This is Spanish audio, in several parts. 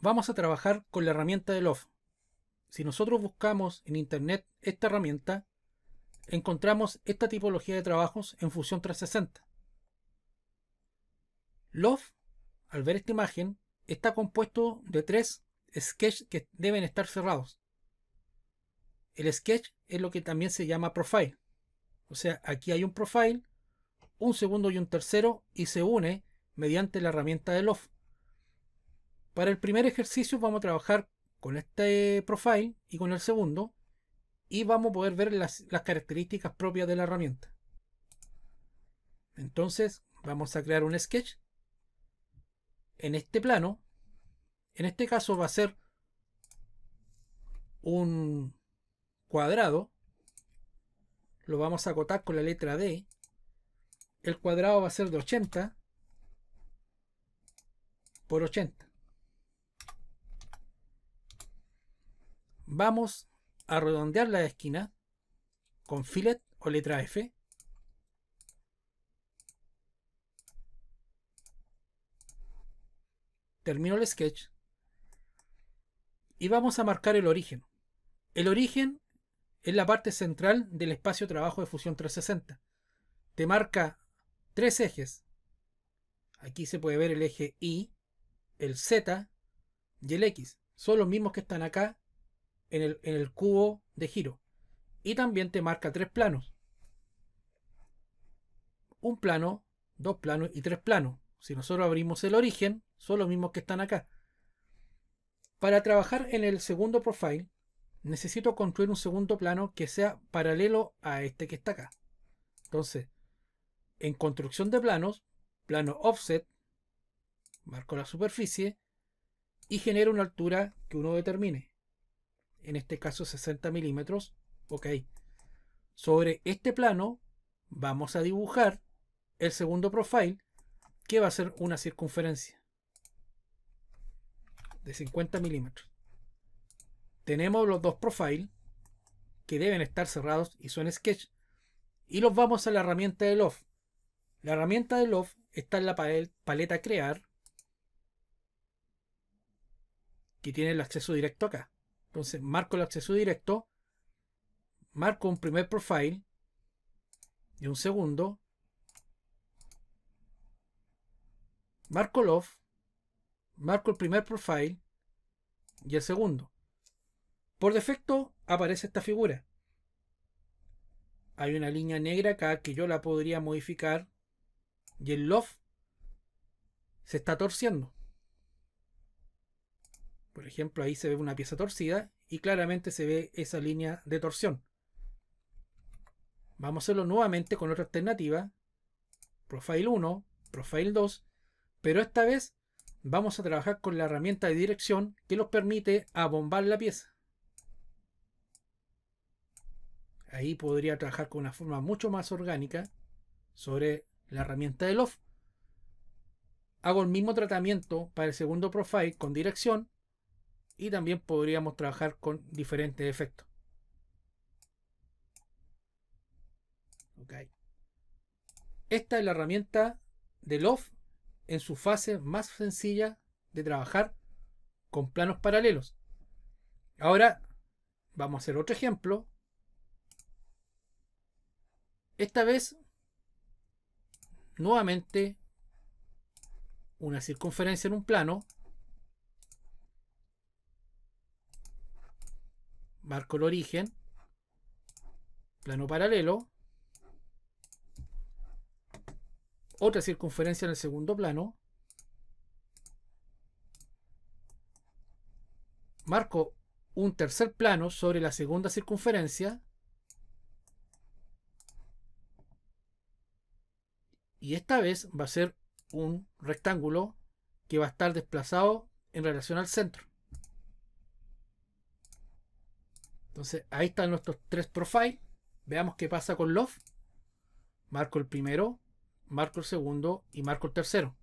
vamos a trabajar con la herramienta de Love. Si nosotros buscamos en internet esta herramienta, encontramos esta tipología de trabajos en Fusión 360. Love, al ver esta imagen, está compuesto de tres sketches que deben estar cerrados. El sketch es lo que también se llama profile. O sea, aquí hay un profile, un segundo y un tercero y se une mediante la herramienta de LOF. Para el primer ejercicio vamos a trabajar con este eh, profile y con el segundo y vamos a poder ver las, características propias de la herramienta. Entonces vamos a crear un sketch en este plano. En este caso va a ser un cuadrado. Lo vamos a acotar con la letra D. El cuadrado va a ser de 80 por 80. vamos a redondear la esquina con fillet o letra F. Termino el sketch y vamos a marcar el origen. El origen es la parte central del espacio trabajo de Fusión 360. Te marca tres ejes. Aquí se puede ver el eje Y, el Z y el X. Son los mismos que están acá en el, cubo de giro. Y también te marca tres planos. Un plano, dos planos y tres planos. Si nosotros abrimos el origen, son los mismos que están acá. Para trabajar en el segundo profile, necesito construir un segundo plano que sea paralelo a este que está acá. Entonces, en construcción de planos, plano offset, marco la superficie y genero una altura que uno determine en este caso 60 milímetros, ok. Sobre este plano vamos a dibujar el segundo profile que va a ser una circunferencia de 50 milímetros. Tenemos los dos profiles que deben estar cerrados y son sketch. Y los vamos a la herramienta de loft La herramienta de loft está en la paleta crear que tiene el acceso directo acá. Entonces marco el acceso directo, marco un primer profile y un segundo, marco el off, marco el primer profile y el segundo. Por defecto aparece esta figura. Hay una línea negra acá que yo la podría modificar y el loft se está torciendo. Por ejemplo, ahí se ve una pieza torcida y claramente se ve esa línea de torsión. Vamos a hacerlo nuevamente con otra alternativa. Profile 1, Profile 2, pero esta vez vamos a trabajar con la herramienta de dirección que nos permite abombar la pieza. Ahí podría trabajar con una forma mucho más orgánica sobre la herramienta de loft Hago el mismo tratamiento para el segundo profile con dirección y también podríamos trabajar con diferentes efectos. Esta es la herramienta de loft en su fase más sencilla de trabajar con planos paralelos. Ahora vamos a hacer otro ejemplo. Esta vez, nuevamente, una circunferencia en un plano marco el origen, plano paralelo, otra circunferencia en el segundo plano, marco un tercer plano sobre la segunda circunferencia y esta vez va a ser un rectángulo que va a estar desplazado en relación al centro. Entonces, ahí están nuestros tres profiles. Veamos qué pasa con Love. Marco el primero, marco el segundo y marco el tercero.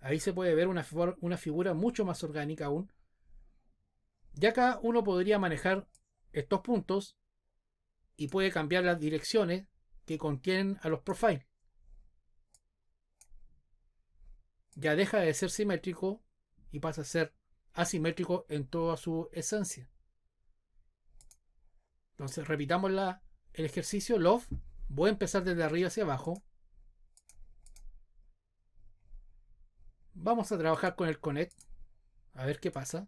Ahí se puede ver una, una figura mucho más orgánica aún. Ya acá uno podría manejar estos puntos y puede cambiar las direcciones que contienen a los profiles. Ya deja de ser simétrico y pasa a ser asimétrico en toda su esencia. Entonces repitamos la, el ejercicio. Love. Voy a empezar desde arriba hacia abajo. Vamos a trabajar con el connect. A ver qué pasa.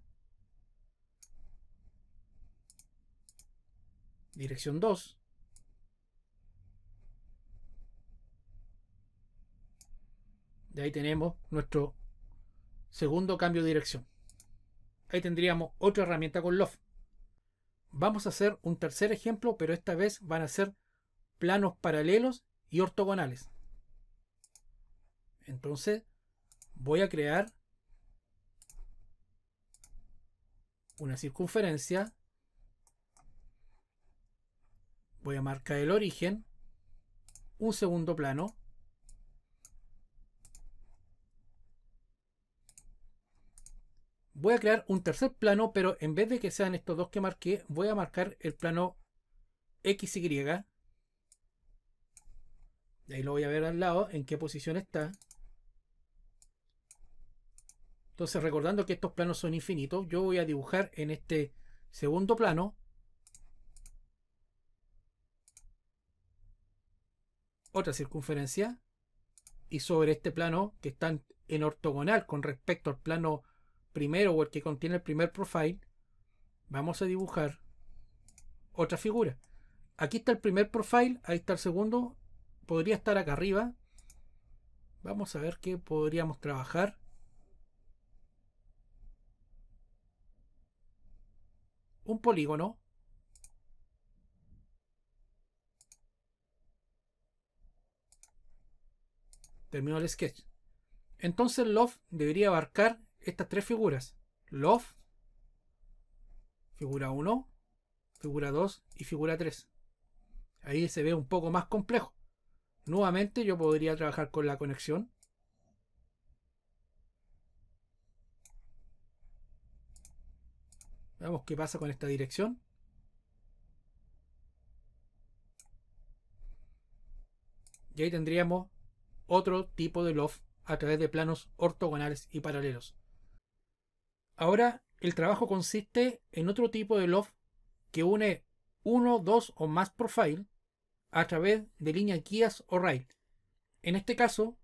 Dirección 2. De ahí tenemos nuestro segundo cambio de dirección. Ahí tendríamos otra herramienta con Love vamos a hacer un tercer ejemplo, pero esta vez van a ser planos paralelos y ortogonales. Entonces voy a crear una circunferencia. Voy a marcar el origen, un segundo plano, voy a crear un tercer plano, pero en vez de que sean estos dos que marqué, voy a marcar el plano XY. Y ahí lo voy a ver al lado, en qué posición está. Entonces, recordando que estos planos son infinitos, yo voy a dibujar en este segundo plano otra circunferencia y sobre este plano que están en ortogonal con respecto al plano primero o el que contiene el primer profile, vamos a dibujar otra figura. Aquí está el primer profile, ahí está el segundo. Podría estar acá arriba. Vamos a ver qué podríamos trabajar. Un polígono. Termino el sketch. Entonces loft debería abarcar estas tres figuras. Love, figura 1, figura 2 y figura 3. Ahí se ve un poco más complejo. Nuevamente yo podría trabajar con la conexión. Veamos qué pasa con esta dirección. Y ahí tendríamos otro tipo de loft a través de planos ortogonales y paralelos. Ahora el trabajo consiste en otro tipo de loft que une uno, dos o más profile a través de líneas guías o rail. En este caso,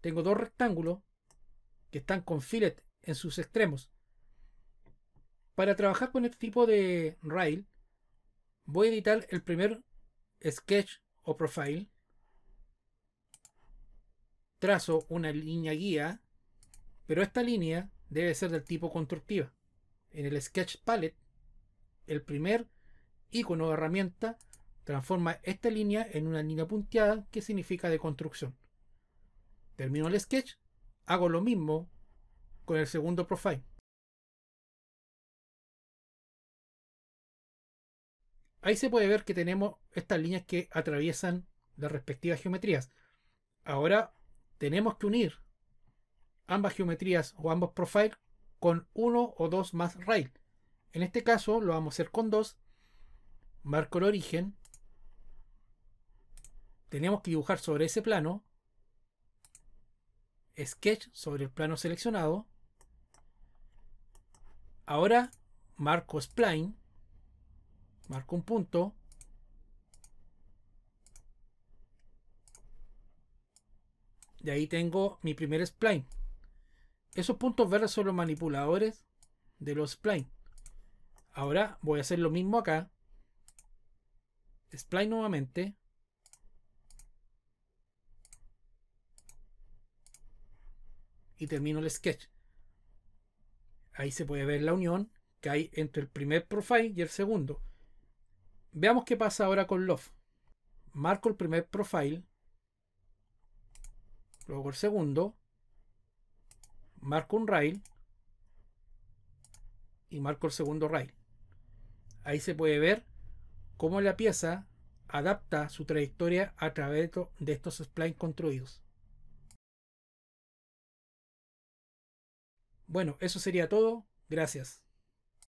tengo dos rectángulos que están con fillet en sus extremos. Para trabajar con este tipo de rail, voy a editar el primer sketch o profile. Trazo una línea guía, pero esta línea debe ser del tipo constructiva. En el Sketch Palette, el primer icono de herramienta transforma esta línea en una línea punteada que significa de construcción. Termino el sketch, hago lo mismo con el segundo profile. Ahí se puede ver que tenemos estas líneas que atraviesan las respectivas geometrías. Ahora tenemos que unir ambas geometrías o ambos profiles con uno o dos más rail. En este caso lo vamos a hacer con dos. Marco el origen. Tenemos que dibujar sobre ese plano. Sketch sobre el plano seleccionado. Ahora marco spline. Marco un punto. De ahí tengo mi primer spline. Esos puntos verdes son los manipuladores de los spline. Ahora voy a hacer lo mismo acá. Spline nuevamente. Y termino el sketch. Ahí se puede ver la unión que hay entre el primer profile y el segundo. Veamos qué pasa ahora con loft. Marco el primer profile. Luego el segundo marco un rail y marco el segundo rail. Ahí se puede ver cómo la pieza adapta su trayectoria a través de estos splines construidos. Bueno, eso sería todo. Gracias.